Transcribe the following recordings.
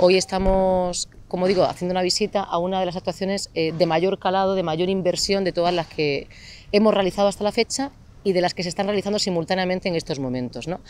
Hoy estamos, como digo, haciendo una visita a una de las actuaciones eh, de mayor calado, de mayor inversión de todas las que hemos realizado hasta la fecha y de las que se están realizando simultáneamente en estos momentos. ¿no?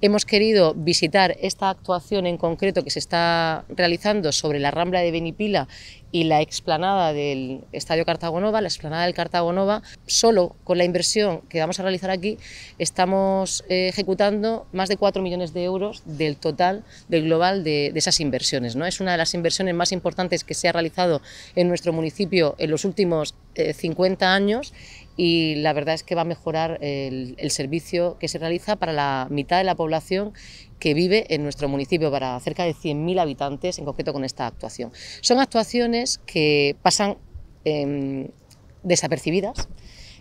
Hemos querido visitar esta actuación en concreto que se está realizando sobre la Rambla de Benipila y la explanada del Estadio Cartagonova, la explanada del Cartagonova, solo con la inversión que vamos a realizar aquí estamos eh, ejecutando más de 4 millones de euros del total, del global de, esas inversiones. ¿no? Es una de las inversiones más importantes que se ha realizado en nuestro municipio en los últimos 50 eh, años y la verdad es que va a mejorar el, servicio que se realiza para la mitad de la población que vive en nuestro municipio, para cerca de 100.000 habitantes en concreto con esta actuación. Son actuaciones que pasan em, desapercibidas,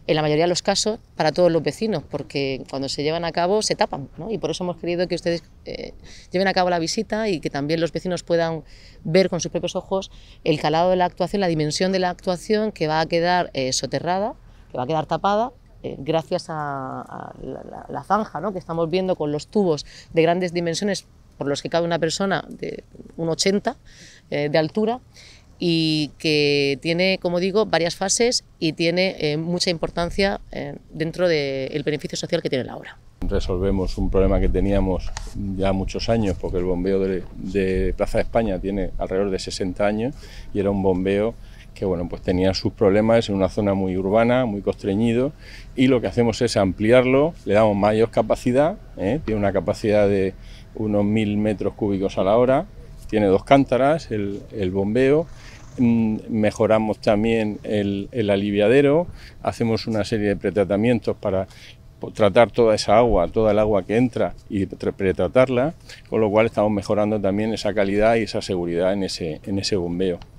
en la mayoría de los casos para todos los vecinos, porque cuando se llevan a cabo se tapan, y por eso hemos querido que ustedes eh, lleven a cabo la visita y que también los vecinos puedan ver con sus propios ojos el calado de la actuación, la dimensión de la actuación que va a quedar eh, soterrada que va a quedar tapada eh, gracias a, la, zanja que estamos viendo con los tubos de grandes dimensiones por los que cabe una persona de 1,80 80 eh, de altura y que tiene, como digo, varias fases y tiene eh, mucha importancia dentro del beneficio social que tiene la obra. Resolvemos un problema que teníamos ya muchos años, porque el bombeo de, de Plaza de España tiene alrededor de 60 años y era un bombeo que bueno, pues tenía sus problemas en una zona muy urbana, muy constreñido, y lo que hacemos es ampliarlo, le damos mayor capacidad, ¿eh? tiene una capacidad de unos mil metros cúbicos a la hora, tiene dos cántaras, el, bombeo, mm, mejoramos también el, aliviadero, hacemos una serie de pretratamientos para tratar toda esa agua, toda el agua que entra y pretratarla, con lo cual estamos mejorando también esa calidad y esa seguridad en ese, en ese bombeo.